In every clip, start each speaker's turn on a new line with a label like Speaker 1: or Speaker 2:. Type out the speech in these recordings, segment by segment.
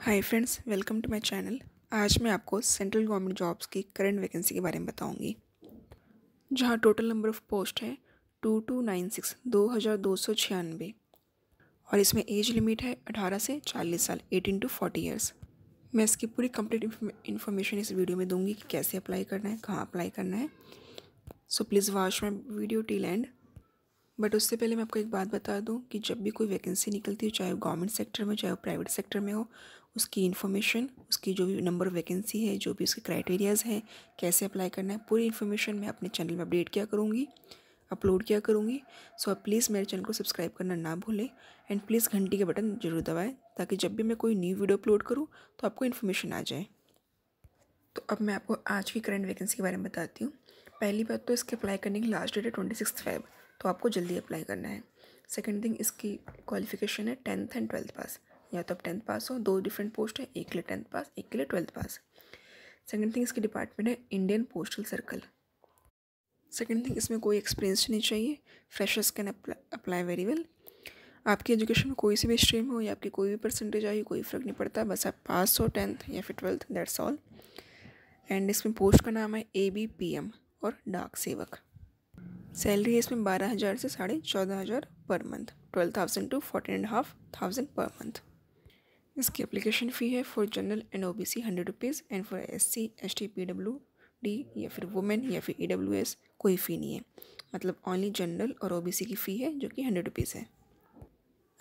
Speaker 1: hi friends welcome to my channel आज मैं आपको सेंट्रल गवर्नमेंट जॉब्स की करंट वैकेंसी के बारे में बताऊंगी जहां टोटल नंबर ऑफ़ पोस्ट है टू टू नाइन सिक्स दो हज़ार दो सौ छियानवे और इसमें एज लिमिट है अठारह से चालीस साल एटीन टू फोर्टी ईयर्स मैं इसकी पूरी कंप्लीट इन्फॉर्मेशन इस वीडियो में दूंगी कि कैसे अप्लाई करना है कहाँ अप्लाई करना है so please watch my video till end but उससे पहले मैं आपको एक बात बता दूं कि जब भी कोई वैकेंसी निकलती हो चाहे गवर्नमेंट सेक्टर में चाहे वो प्राइवेट सेक्टर में हो उसकी इन्फॉर्मेशन उसकी जो भी नंबर वैकेंसी है जो भी उसके क्राइटेरियाज़ हैं कैसे अप्लाई करना है पूरी इन्फॉर्मेशन मैं अपने चैनल में अपडेट किया करूँगी अपलोड किया करूँगी सो आप प्लीज़ मेरे चैनल को सब्सक्राइब करना ना भूलें एंड प्लीज़ घंटी के बटन जरूर दबाएं ताकि जब भी मैं कोई न्यू वीडियो अपलोड करूँ तो आपको इन्फॉर्मेशन आ जाए तो अब मैं आपको आज की करंट वैकेंसी के बारे में बताती हूँ पहली बात तो इसके अप्लाई करने की लास्ट डेट है ट्वेंटी सिक्स फेब तो आपको जल्दी अप्लाई करना है सेकेंड थिंग इसकी क्वालिफिकेशन है टेंथ एंड ट्वेल्थ पास या तो आप टेंथ पास हो दो डिफरेंट पोस्ट है एक के लिए टेंथ पास एक के लिए ट्वेल्थ पास सेकेंड थिंग इसकी डिपार्टमेंट है Indian postal circle second thing इसमें कोई एक्सपीरियंस नहीं चाहिए freshers can apply very well आपकी एजुकेशन में कोई सी भी स्ट्रीम हो या आपकी कोई भी परसेंटेज आई कोई फ़र्क नहीं पड़ता बस आप पास हो टेंथ या फिर ट्वेल्थ दैट्स ऑल एंड इसमें पोस्ट का नाम है ए बी पी एम और डाक सेवक सैलरी है इसमें बारह हज़ार से साढ़े चौदह हज़ार per month twelve thousand to fourteen and half thousand per month इसकी एप्लीकेशन फ़ी है for general and O B C hundred rupees and for S C S T P W D या फिर वुमेन या फिर E W S कोई फ़ी नहीं है मतलब ओनली जनरल और ओ बी सी की फ़ी है जो कि हंड्रेड रुपीज़ है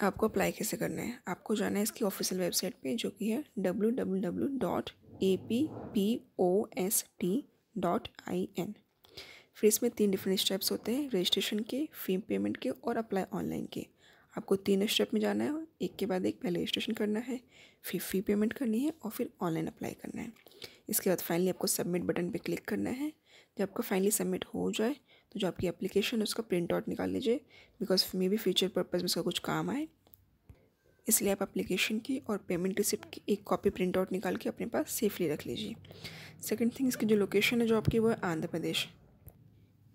Speaker 1: आपको अप्लाई कैसे करना है आपको जाना है इसकी ऑफिशियल वेबसाइट पे जो कि है W W W dot A P P O S T dot I N फिर इसमें तीन डिफरेंट स्टेप्स होते हैं रजिस्ट्रेशन के फी पेमेंट के और अप्लाई ऑनलाइन के आपको तीन स्टेप में जाना है एक के बाद एक पहले रजिस्ट्रेशन करना है फिर फी पेमेंट करनी है और फिर ऑनलाइन अप्लाई करना है इसके बाद फाइनली आपको सबमिट बटन पे क्लिक करना है जब आपका फाइनली सबमिट हो जाए तो जो आपकी एप्लीकेशन है उसका प्रिंट आउट निकाल लीजिए because maybe future purpose में उसका कुछ काम आए इसलिए आप एप्लीकेशन की और पेमेंट रिसिप्ट की एक कॉपी प्रिंट आउट निकाल के अपने पास सेफली रख लीजिए सेकंड थिंग इसकी जो लोकेशन है जो आपकी वो है आंध्र प्रदेश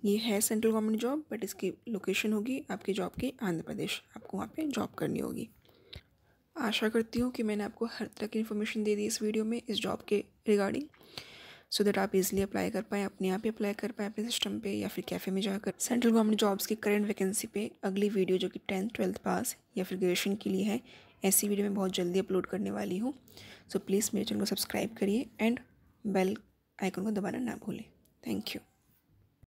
Speaker 1: ये है सेंट्रल गवर्नमेंट जॉब बट इसकी लोकेशन होगी आपकी जॉब की आंध्र प्रदेश आपको वहाँ पे जॉब करनी होगी आशा करती हूँ कि मैंने आपको हर तरह की इन्फॉर्मेशन दे दी इस वीडियो में इस जॉब के रिगार्डिंग सो दैट आप इजीली अप्लाई कर पाएँ अपने आप ही अप्लाई कर पाएँ अपने सिस्टम पे या फिर कैफ़े में जाकर सेंट्रल गवर्नमेंट जॉब्स की करंट वैकेंसी पे अगली वीडियो जो कि टेंथ ट्वेल्थ पास या फिर ग्रेजुएशन के लिए है ऐसी वीडियो मैं बहुत जल्दी अपलोड करने वाली हूँ सो प्लीज़ मेरे चैनल को सब्सक्राइब करिए एंड बेल आइकन को दबाना ना भूलें थैंक यू